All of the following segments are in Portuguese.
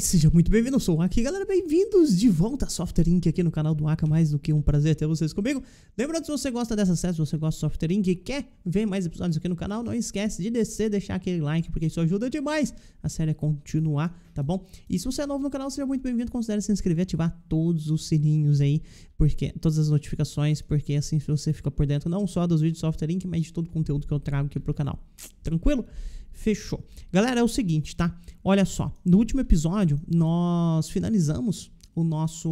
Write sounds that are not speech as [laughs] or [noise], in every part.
seja muito bem-vindo, eu sou o Aki, galera, bem-vindos de volta a Software Inc. aqui no canal do Aka, mais do que um prazer ter vocês comigo. Lembrando, se você gosta dessa série, se você gosta de Software Inc. e quer ver mais episódios aqui no canal, não esquece de descer, deixar aquele like, porque isso ajuda demais a série a continuar, tá bom? E se você é novo no canal, seja muito bem-vindo, considere se inscrever, ativar todos os sininhos aí, porque todas as notificações, porque assim você fica por dentro não só dos vídeos Software Inc., mas de todo o conteúdo que eu trago aqui pro canal. Tranquilo? Fechou. Galera, é o seguinte, tá? Olha só, no último episódio nós finalizamos o nosso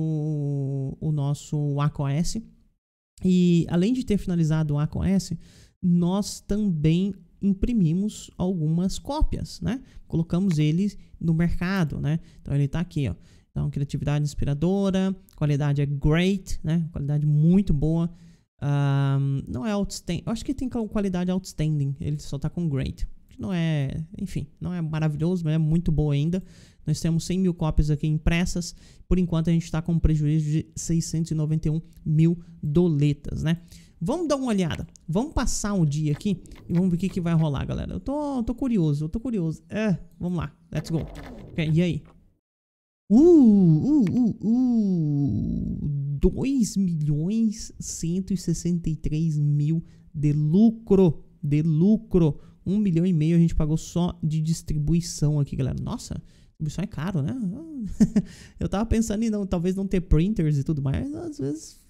o nosso ACOS e além de ter finalizado o ACOS, nós também imprimimos algumas cópias, né? Colocamos ele no mercado, né? Então ele está aqui, ó. Então criatividade inspiradora, qualidade é great, né? Qualidade muito boa. Um, ah, não é outstanding. Eu acho que tem qualidade outstanding. Ele só tá com great que não é, enfim, não é maravilhoso, mas é muito boa ainda. Nós temos 100 mil cópias aqui impressas. Por enquanto, a gente está com um prejuízo de 691 mil doletas, né? Vamos dar uma olhada. Vamos passar o um dia aqui e vamos ver o que, que vai rolar, galera. Eu tô, tô curioso, eu tô curioso. É, vamos lá. Let's go. Okay, e aí? Uh, uh, uh, uh. 2.163.000 mil de lucro. De lucro um milhão e meio a gente pagou só de distribuição aqui, galera. Nossa, distribuição é caro, né? [laughs] Eu tava pensando em não, talvez não ter printers e tudo mais. Às vezes,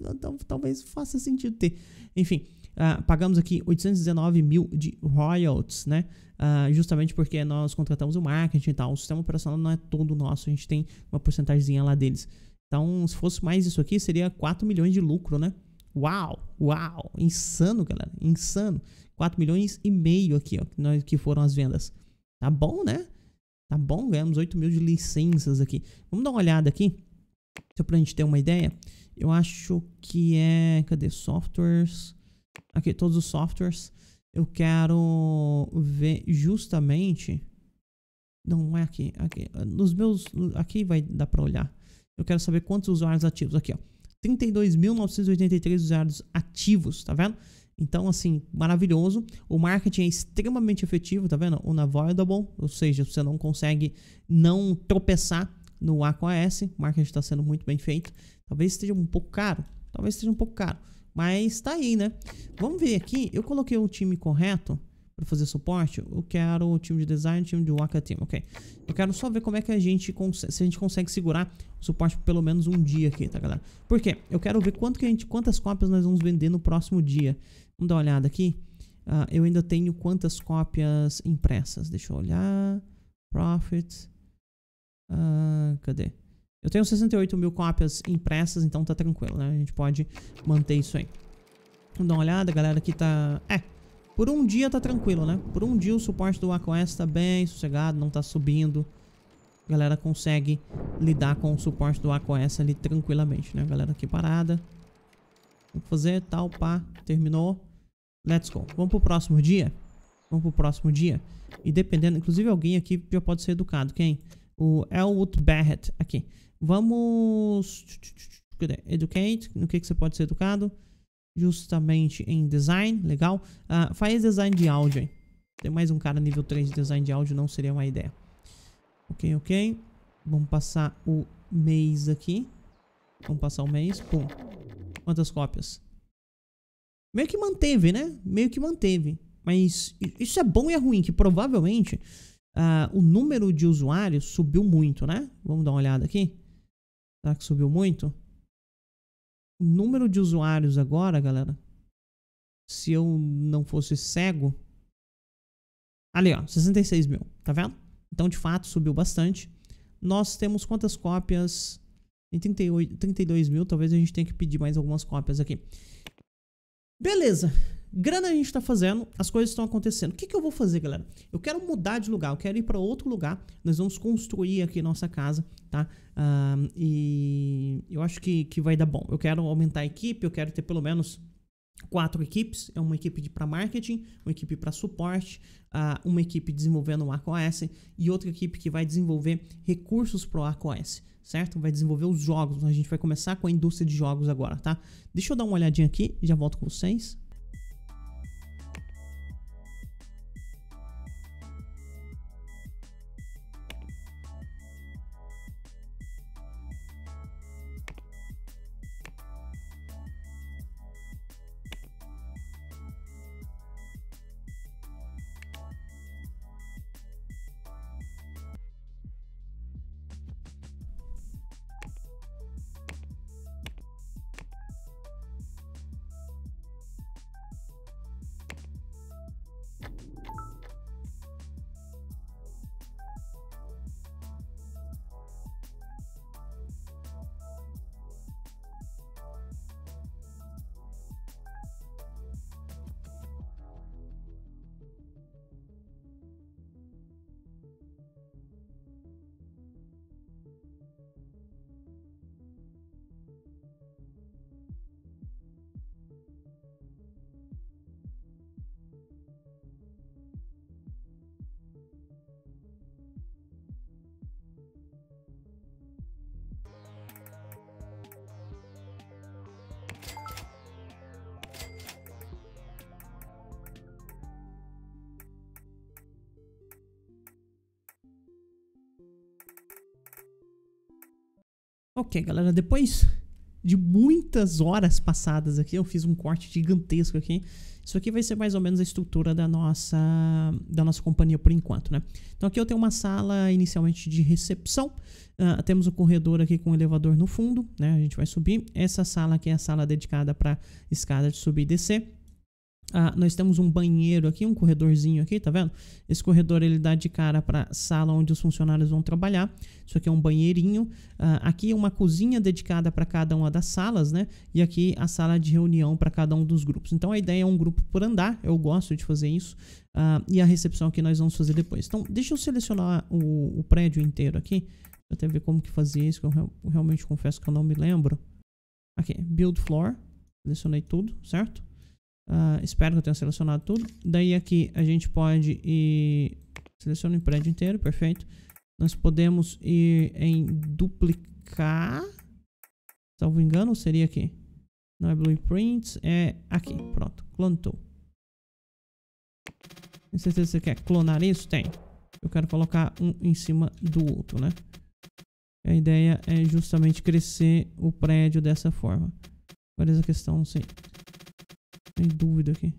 talvez faça sentido ter. Enfim, uh, pagamos aqui 819 mil de royalties, né? Uh, justamente porque nós contratamos o marketing e tal. O sistema operacional não é todo nosso. A gente tem uma porcentagem lá deles. Então, se fosse mais isso aqui, seria 4 milhões de lucro, né? Uau, uau, insano, galera, insano. 4 milhões e meio aqui, ó, que foram as vendas. Tá bom, né? Tá bom, ganhamos 8 mil de licenças aqui. Vamos dar uma olhada aqui, só pra gente ter uma ideia. Eu acho que é... Cadê? Softwares. Aqui, todos os softwares. Eu quero ver justamente... Não é aqui, aqui. Nos meus... Aqui vai dar pra olhar. Eu quero saber quantos usuários ativos. Aqui, ó. 32.983 usuários ativos, tá vendo? Então, assim, maravilhoso. O marketing é extremamente efetivo, tá vendo? Unavoidable, ou seja, você não consegue não tropeçar no AQS. O marketing está sendo muito bem feito. Talvez esteja um pouco caro, talvez esteja um pouco caro. Mas tá aí, né? Vamos ver aqui. Eu coloquei o time correto para fazer suporte. Eu quero o time de design, o time de Waka Team, ok. Eu quero só ver como é que a gente consegue, se a gente consegue segurar o suporte por pelo menos um dia aqui, tá, galera? Por quê? Eu quero ver quanto que a gente, quantas cópias nós vamos vender no próximo dia. Vamos dar uma olhada aqui. Uh, eu ainda tenho quantas cópias impressas? Deixa eu olhar. Profit. Uh, ah, cadê? Eu tenho 68 mil cópias impressas, então tá tranquilo, né? A gente pode manter isso aí. Vamos dar uma olhada, galera aqui tá... É, por um dia tá tranquilo, né? Por um dia o suporte do WacOS tá bem sossegado, não tá subindo. A galera consegue lidar com o suporte do WacOS ali tranquilamente, né? A galera aqui parada. Tem que fazer, tal, pá, terminou. Let's go. Vamos pro próximo dia? Vamos pro próximo dia. E dependendo, inclusive alguém aqui já pode ser educado. Quem? O Elwood Barrett. Aqui. Vamos... Cadê? Educate. No que, que você pode ser educado? Justamente em design. Legal. Uh, faz design de áudio, hein? Ter mais um cara nível 3 de design de áudio não seria uma ideia. Ok, ok. Vamos passar o mês aqui. Vamos passar o mês. Pum quantas cópias. Meio que manteve, né? Meio que manteve. Mas isso é bom e é ruim, que provavelmente uh, o número de usuários subiu muito, né? Vamos dar uma olhada aqui. Será que subiu muito? O número de usuários agora, galera, se eu não fosse cego... Ali, ó, 66 mil, tá vendo? Então, de fato, subiu bastante. Nós temos quantas cópias? Em 38, 32 mil, talvez a gente tenha que pedir mais algumas cópias aqui. Beleza. Grana a gente tá fazendo, as coisas estão acontecendo. O que, que eu vou fazer, galera? Eu quero mudar de lugar, eu quero ir para outro lugar. Nós vamos construir aqui nossa casa, tá? Uh, e eu acho que, que vai dar bom. Eu quero aumentar a equipe, eu quero ter pelo menos quatro equipes. É uma equipe para marketing, uma equipe para suporte, uh, uma equipe desenvolvendo o ACOS e outra equipe que vai desenvolver recursos para o ACOS certo? Vai desenvolver os jogos, a gente vai começar com a indústria de jogos agora, tá? Deixa eu dar uma olhadinha aqui, e já volto com vocês. Ok, galera, depois de muitas horas passadas aqui, eu fiz um corte gigantesco aqui. Isso aqui vai ser mais ou menos a estrutura da nossa, da nossa companhia por enquanto, né? Então aqui eu tenho uma sala inicialmente de recepção, uh, temos o um corredor aqui com um elevador no fundo, né? A gente vai subir. Essa sala aqui é a sala dedicada para escada de subir e descer. Ah, nós temos um banheiro aqui, um corredorzinho aqui, tá vendo? Esse corredor ele dá de cara para sala onde os funcionários vão trabalhar. Isso aqui é um banheirinho. Ah, aqui é uma cozinha dedicada para cada uma das salas, né? E aqui a sala de reunião para cada um dos grupos. Então a ideia é um grupo por andar. Eu gosto de fazer isso. Ah, e a recepção que nós vamos fazer depois. Então deixa eu selecionar o, o prédio inteiro aqui. Deixa até ver como que fazia isso, que eu, re eu realmente confesso que eu não me lembro. Aqui, build floor. Selecionei tudo, certo? Uh, espero que eu tenha selecionado tudo. Daí aqui a gente pode ir... Seleciona o prédio inteiro, perfeito. Nós podemos ir em duplicar. Salvo engano, seria aqui. Não é blueprints, é aqui. Pronto, clone tool. Tem certeza que você quer clonar isso? Tem. Eu quero colocar um em cima do outro, né? A ideia é justamente crescer o prédio dessa forma. é essa questão, não sei tem em dúvida aqui.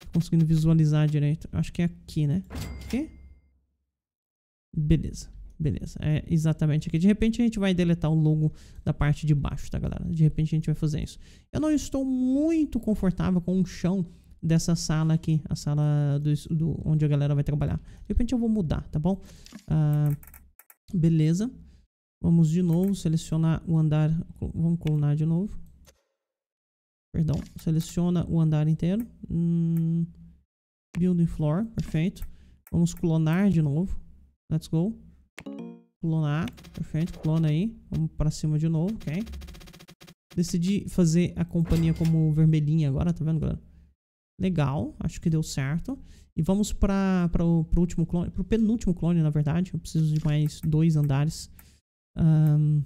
Tô conseguindo visualizar direito. Acho que é aqui, né? Aqui? Beleza. Beleza, é exatamente aqui. De repente a gente vai deletar o logo da parte de baixo, tá, galera? De repente a gente vai fazer isso. Eu não estou muito confortável com o chão dessa sala aqui, a sala do, do onde a galera vai trabalhar. De repente eu vou mudar, tá bom? Ah, beleza. Vamos de novo selecionar o andar, vamos colunar de novo. Perdão, seleciona o andar inteiro. Hum, building floor, perfeito. Vamos clonar de novo. Let's go. Clonar, perfeito, clona aí. Vamos para cima de novo, ok. Decidi fazer a companhia como vermelhinha agora, tá vendo, galera? Legal, acho que deu certo. E vamos para o último clone, para o penúltimo clone, na verdade. Eu preciso de mais dois andares. Um,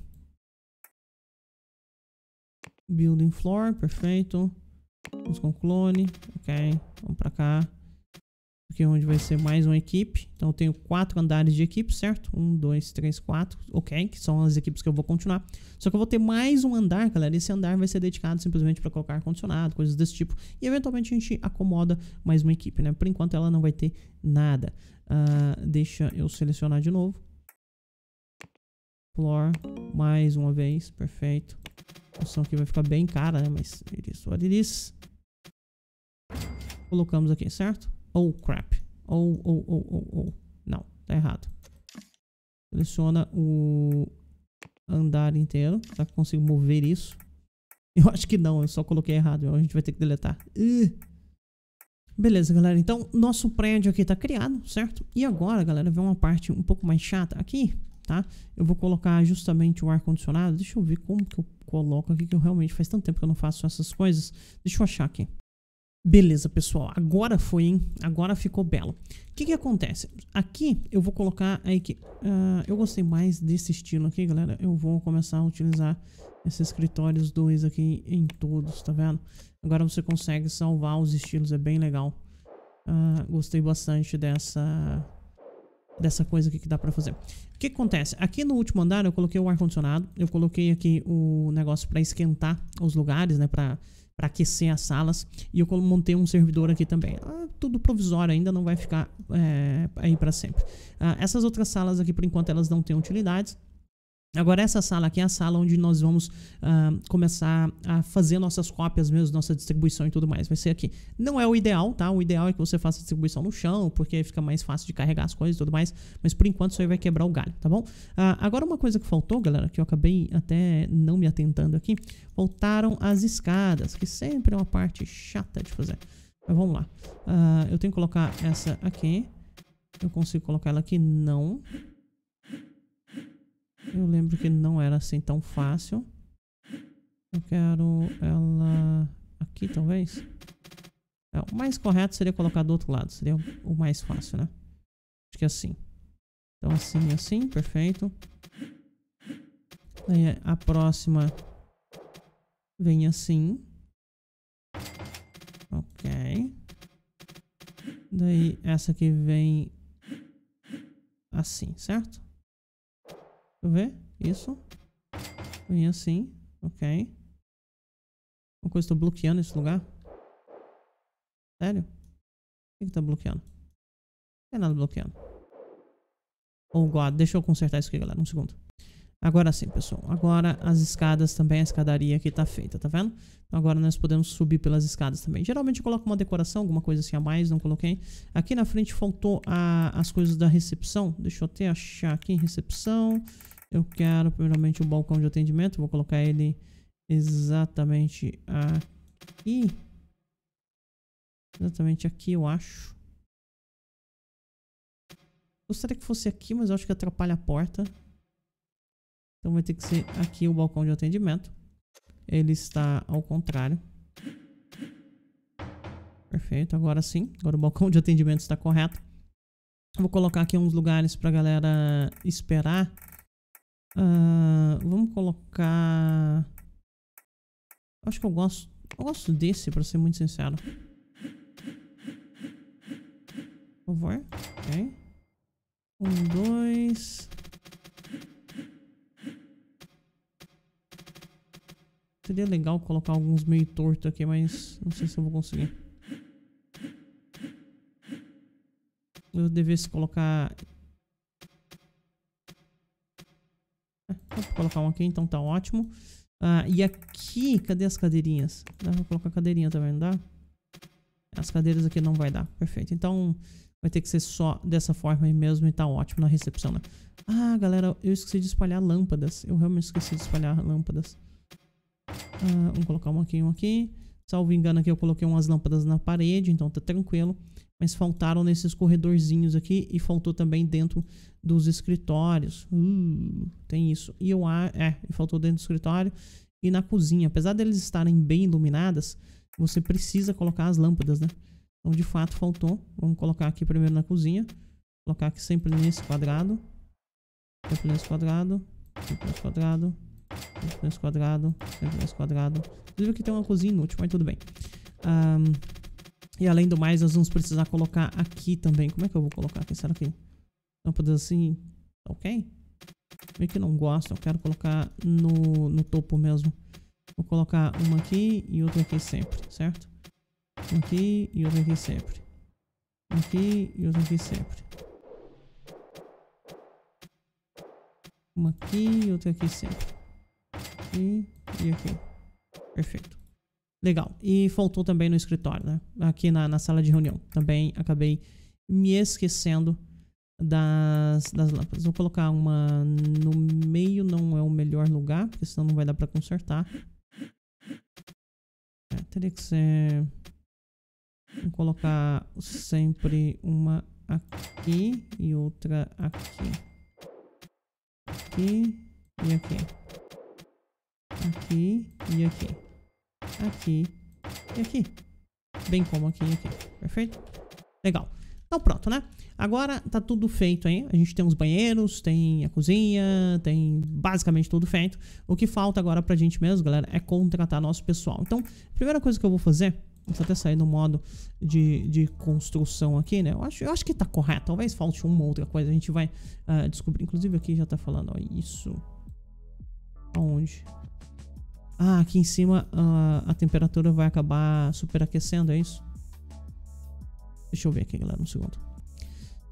Building floor, perfeito. Vamos com clone, ok. Vamos pra cá. Aqui é onde vai ser mais uma equipe. Então eu tenho quatro andares de equipe, certo? Um, dois, três, quatro, ok. Que são as equipes que eu vou continuar. Só que eu vou ter mais um andar, galera. Esse andar vai ser dedicado simplesmente para colocar ar-condicionado, coisas desse tipo. E eventualmente a gente acomoda mais uma equipe, né? Por enquanto ela não vai ter nada. Uh, deixa eu selecionar de novo. Floor, mais uma vez, perfeito opção que vai ficar bem cara, né? Mas it is what it is. Colocamos aqui, certo? Oh, crap. Oh, oh, oh, oh, oh. Não, tá errado. Seleciona o andar inteiro. Será que eu consigo mover isso? Eu acho que não, eu só coloquei errado. Então a gente vai ter que deletar. Uh. Beleza, galera. Então, nosso prédio aqui tá criado, certo? E agora, galera, vem uma parte um pouco mais chata aqui, tá? Eu vou colocar justamente o ar-condicionado. Deixa eu ver como que eu coloco aqui que eu realmente faz tanto tempo que eu não faço essas coisas. Deixa eu achar aqui. Beleza, pessoal. Agora foi, hein? Agora ficou belo. O que que acontece? Aqui eu vou colocar aí que... Uh, ah, eu gostei mais desse estilo aqui, galera. Eu vou começar a utilizar esses escritórios dois aqui em todos, tá vendo? Agora você consegue salvar os estilos, é bem legal. Uh, gostei bastante dessa dessa coisa aqui que dá pra fazer. O que, que acontece? Aqui no último andar eu coloquei o ar-condicionado, eu coloquei aqui o negócio para esquentar os lugares, né, pra, aquecer as salas, e eu montei um servidor aqui também. Ah, tudo provisório ainda, não vai ficar é, aí para sempre. Ah, essas outras salas aqui, por enquanto, elas não têm utilidades, Agora, essa sala aqui é a sala onde nós vamos uh, começar a fazer nossas cópias mesmo, nossa distribuição e tudo mais. Vai ser aqui. Não é o ideal, tá? O ideal é que você faça a distribuição no chão, porque fica mais fácil de carregar as coisas e tudo mais. Mas, por enquanto, isso aí vai quebrar o galho, tá bom? Uh, agora, uma coisa que faltou, galera, que eu acabei até não me atentando aqui. Faltaram as escadas, que sempre é uma parte chata de fazer. Mas vamos lá. Uh, eu tenho que colocar essa aqui. Eu consigo colocar ela aqui? Não. Não. Eu lembro que não era assim tão fácil. Eu quero ela aqui, talvez. É, o mais correto seria colocar do outro lado. Seria o mais fácil, né? Acho que é assim. Então assim, assim. Perfeito. Aí a próxima vem assim. Ok. Daí essa aqui vem assim, certo? eu ver. Isso. Vem assim. Ok. Uma coisa estou bloqueando esse lugar? Sério? O que, está bloqueando? Não tem nada bloqueando. Oh, God. Deixa eu consertar isso aqui, galera. Um segundo. Agora sim, pessoal. Agora as escadas também, a escadaria aqui tá feita, tá vendo? Então agora nós podemos subir pelas escadas também. Geralmente eu coloco uma decoração, alguma coisa assim a mais, não coloquei. Aqui na frente faltou a, as coisas da recepção. Deixa eu até achar aqui, Recepção. Eu quero primeiramente o balcão de atendimento. Vou colocar ele exatamente aqui. Exatamente aqui, eu acho. Gostaria que fosse aqui, mas eu acho que atrapalha a porta. Então vai ter que ser aqui o balcão de atendimento. Ele está ao contrário. Perfeito, agora sim. Agora o balcão de atendimento está correto. Vou colocar aqui uns lugares para a galera esperar. Uh, vamos colocar... Acho que eu gosto... Eu gosto desse, pra ser muito sincero. Por favor. Ok. Um, dois... Seria legal colocar alguns meio torto aqui, mas não sei se eu vou conseguir. Eu devesse colocar Vou colocar um aqui, então tá ótimo. Ah, e aqui, cadê as cadeirinhas? Dá pra colocar cadeirinha também, não dá? As cadeiras aqui não vai dar, perfeito. Então vai ter que ser só dessa forma aí mesmo e tá ótimo na recepção, né? Ah, galera, eu esqueci de espalhar lâmpadas. Eu realmente esqueci de espalhar lâmpadas. Ah, vamos colocar um aqui, um aqui. Salvo engano aqui eu coloquei umas lâmpadas na parede, então tá tranquilo mas faltaram nesses corredorzinhos aqui e faltou também dentro dos escritórios. Uh, tem isso. E eu é, faltou dentro do escritório e na cozinha. Apesar deles estarem bem iluminadas, você precisa colocar as lâmpadas, né? Então, de fato, faltou. Vamos colocar aqui primeiro na cozinha. Colocar aqui sempre nesse quadrado. Sempre nesse quadrado. Sempre nesse quadrado. Sempre nesse quadrado. Sempre nesse quadrado. Inclusive aqui tem uma cozinha inútil, mas tudo bem. Um, e além do mais, nós vamos precisar colocar aqui também. Como é que eu vou colocar aqui? Será que... Lâmpadas assim... Ok? Meio que não gosto. Eu quero colocar no, no topo mesmo. Vou colocar uma aqui e outra aqui sempre, certo? Uma aqui e outra aqui sempre. Uma aqui e outra aqui sempre. Uma aqui e outra aqui sempre. Aqui e aqui. Perfeito. Legal. E faltou também no escritório, né? Aqui na, na sala de reunião. Também acabei me esquecendo das, das lâmpadas. Vou colocar uma no meio, não é o melhor lugar, porque senão não vai dar para consertar. É, teria que ser... Vou colocar sempre uma aqui e outra aqui. Aqui e aqui. Aqui e aqui aqui e aqui. Bem como aqui e aqui. Perfeito? Legal. Então pronto, né? Agora tá tudo feito aí. A gente tem os banheiros, tem a cozinha, tem basicamente tudo feito. O que falta agora pra gente mesmo, galera, é contratar nosso pessoal. Então, a primeira coisa que eu vou fazer Deixa eu até sair do modo de, de construção aqui, né? Eu acho, eu acho que tá correto. Talvez falte uma outra coisa. A gente vai uh, descobrir. Inclusive aqui já tá falando, ó, isso. Aonde? Ah, aqui em cima a, ah, a temperatura vai acabar superaquecendo, é isso? Deixa eu ver aqui, galera, um segundo.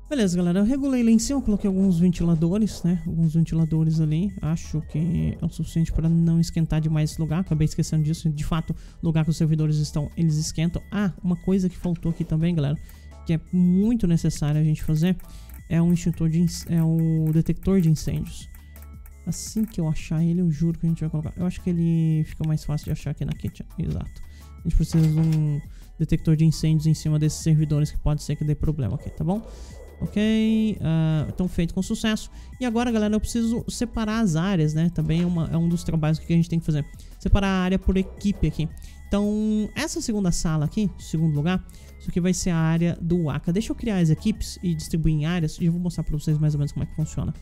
Beleza, galera, eu regulei lá em cima, coloquei alguns ventiladores, né? Alguns ventiladores ali, acho que é o suficiente para não esquentar demais esse lugar. Acabei esquecendo disso, de fato, o lugar que os servidores estão, eles esquentam. Ah, uma coisa que faltou aqui também, galera, que é muito necessário a gente fazer, é um extintor de é o um detector de incêndios. Assim que eu achar ele, eu juro que a gente vai colocar. Eu acho que ele fica mais fácil de achar aqui é na kitchen. Exato. A gente precisa de um detector de incêndios em cima desses servidores que pode ser que dê problema aqui, tá bom? Ok, uh, então feito com sucesso. E agora, galera, eu preciso separar as áreas, né? Também é, uma, é um dos trabalhos que a gente tem que fazer. Separar a área por equipe aqui. Então, essa segunda sala aqui, segundo lugar, isso aqui vai ser a área do Waka. Deixa eu criar as equipes e distribuir em áreas e eu vou mostrar pra vocês mais ou menos como é que funciona.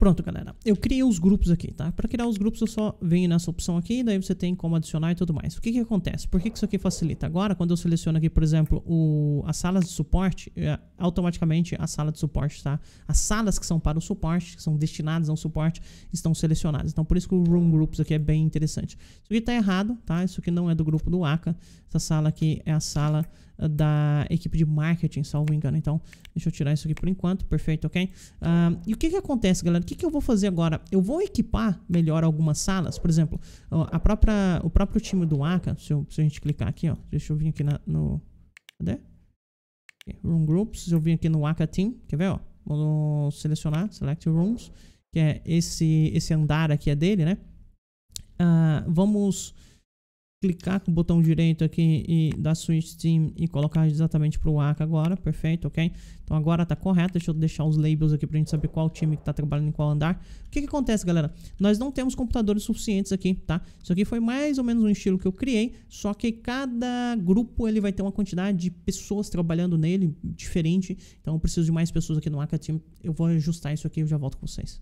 Pronto, galera. Eu criei os grupos aqui, tá? Para criar os grupos, eu só venho nessa opção aqui, daí você tem como adicionar e tudo mais. O que que acontece? Por que, que isso aqui facilita? Agora, quando eu seleciono aqui, por exemplo, o, as salas de suporte, é, automaticamente a sala de suporte, tá? As salas que são para o suporte, que são destinadas ao suporte, estão selecionadas. Então, por isso que o Room Groups aqui é bem interessante. Isso aqui tá errado, tá? Isso aqui não é do grupo do ACA. Essa sala aqui é a sala da equipe de marketing, salvo engano. Então, deixa eu tirar isso aqui por enquanto. Perfeito, ok? Uh, e o que, que acontece, galera? O que, que eu vou fazer agora? Eu vou equipar melhor algumas salas. Por exemplo, a própria, o próprio time do ACA, se, eu, se a gente clicar aqui, ó. Deixa eu vir aqui na, no... Cadê? Room Groups. Eu vim aqui no ACA Team. Quer ver, ó? Vou selecionar, Select Rooms. Que é esse, esse andar aqui é dele, né? Uh, vamos clicar com o botão direito aqui e da Switch Team e colocar exatamente para o ACA agora, perfeito, ok? Então agora está correto, deixa eu deixar os labels aqui para a gente saber qual time que está trabalhando em qual andar. O que, que acontece, galera? Nós não temos computadores suficientes aqui, tá? Isso aqui foi mais ou menos um estilo que eu criei, só que cada grupo ele vai ter uma quantidade de pessoas trabalhando nele diferente, então eu preciso de mais pessoas aqui no ACA Team, eu vou ajustar isso aqui e eu já volto com vocês.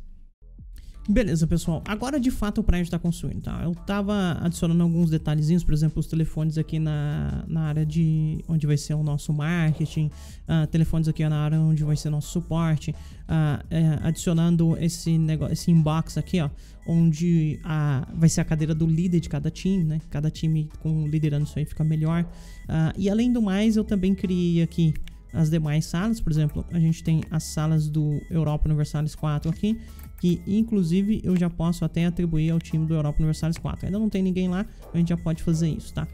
Beleza, pessoal. Agora, de fato, o prédio está construindo. tá? Eu estava adicionando alguns detalhezinhos, por exemplo, os telefones aqui na, na área de onde vai ser o nosso marketing, uh, telefones aqui na área onde vai ser nosso suporte, uh, é, adicionando esse negócio, esse inbox aqui, ó, onde a, vai ser a cadeira do líder de cada time, né? Cada time com liderando isso aí fica melhor. Uh, e além do mais, eu também criei aqui as demais salas, por exemplo, a gente tem as salas do Europa Universalis 4 aqui, que inclusive eu já posso até atribuir ao time do Europa Universalis 4. Ainda não tem ninguém lá, então a gente já pode fazer isso, tá? Uh,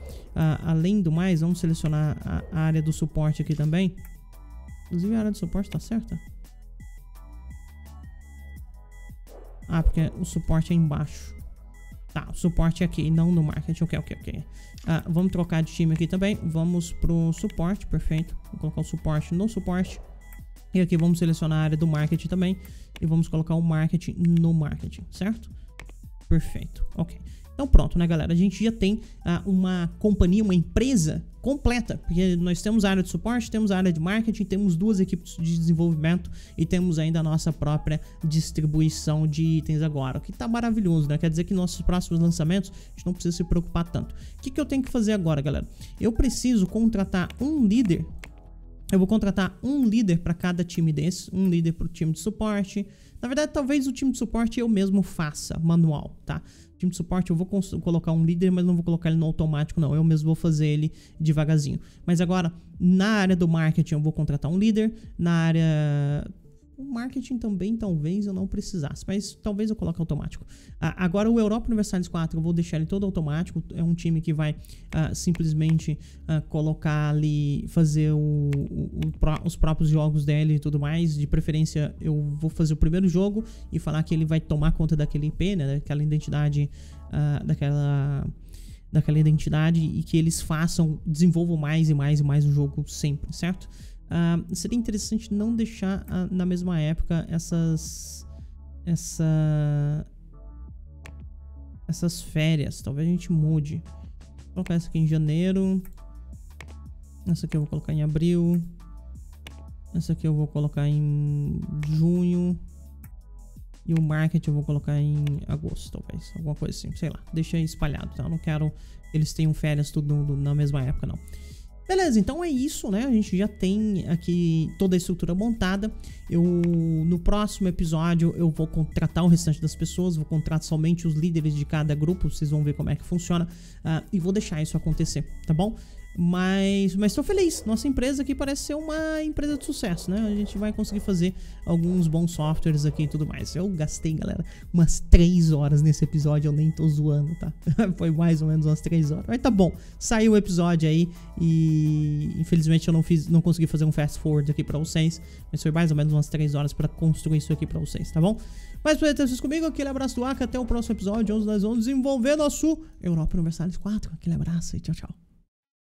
além do mais, vamos selecionar a, área do suporte aqui também. Inclusive a área do suporte tá certa? Ah, porque o suporte é embaixo. Tá, o suporte é aqui, não no marketing. Ok, ok, ok. Ah, vamos trocar de time aqui também. Vamos pro suporte, perfeito. Vou colocar o suporte no suporte. E aqui vamos selecionar a área do marketing também e vamos colocar o marketing no marketing, certo? Perfeito, ok. Então pronto, né galera? A gente já tem ah, uma companhia, uma empresa completa, porque nós temos a área de suporte, temos a área de marketing, temos duas equipes de desenvolvimento e temos ainda a nossa própria distribuição de itens agora, o que está maravilhoso, né? Quer dizer que nossos próximos lançamentos a gente não precisa se preocupar tanto. O que, que eu tenho que fazer agora, galera? Eu preciso contratar um líder eu vou contratar um líder para cada time desse, um líder para o time de suporte. Na verdade, talvez o time de suporte eu mesmo faça manual, tá? O time de suporte eu vou colocar um líder, mas não vou colocar ele no automático, não. Eu mesmo vou fazer ele devagarzinho. Mas agora, na área do marketing, eu vou contratar um líder. Na área o marketing também, talvez eu não precisasse, mas talvez eu coloque automático. Ah, agora, o Europa Universalis 4, eu vou deixar ele todo automático. É um time que vai ah, simplesmente ah, colocar ali, fazer o, o, o, os próprios jogos dele e tudo mais. De preferência, eu vou fazer o primeiro jogo e falar que ele vai tomar conta daquele IP, né? Daquela identidade, ah, daquela daquela identidade e que eles façam, desenvolvam mais e mais e mais o jogo sempre, certo? Uh, seria interessante não deixar uh, na mesma época essas. Essa. Essas férias. Talvez a gente mude. Vou colocar essa aqui em janeiro. Essa aqui eu vou colocar em abril. Essa aqui eu vou colocar em junho. E o market eu vou colocar em agosto, talvez. Alguma coisa assim, sei lá. Deixa espalhado, tá? Eu não quero que eles tenham férias tudo na mesma época, não. Beleza, então é isso, né? A gente já tem aqui toda a estrutura montada. Eu no próximo episódio eu vou contratar o restante das pessoas, vou contratar somente os líderes de cada grupo. Vocês vão ver como é que funciona uh, e vou deixar isso acontecer, tá bom? Mas estou feliz. Nossa empresa aqui parece ser uma empresa de sucesso, né? A gente vai conseguir fazer alguns bons softwares aqui e tudo mais. Eu gastei, galera, umas 3 horas nesse episódio. Eu nem tô zoando, tá? [laughs] Foi mais ou menos umas 3 horas. Mas tá bom. Saiu o episódio aí e infelizmente eu não fiz, não consegui fazer um fast forward aqui para vocês. Mas foi mais ou menos umas 3 horas para construir isso aqui para vocês, tá bom? Mas por ter vocês comigo, aquele abraço do Aka. Até o próximo episódio, 11 das vamos desenvolver nosso Europa Universalis 4. Aquele abraço e tchau, tchau.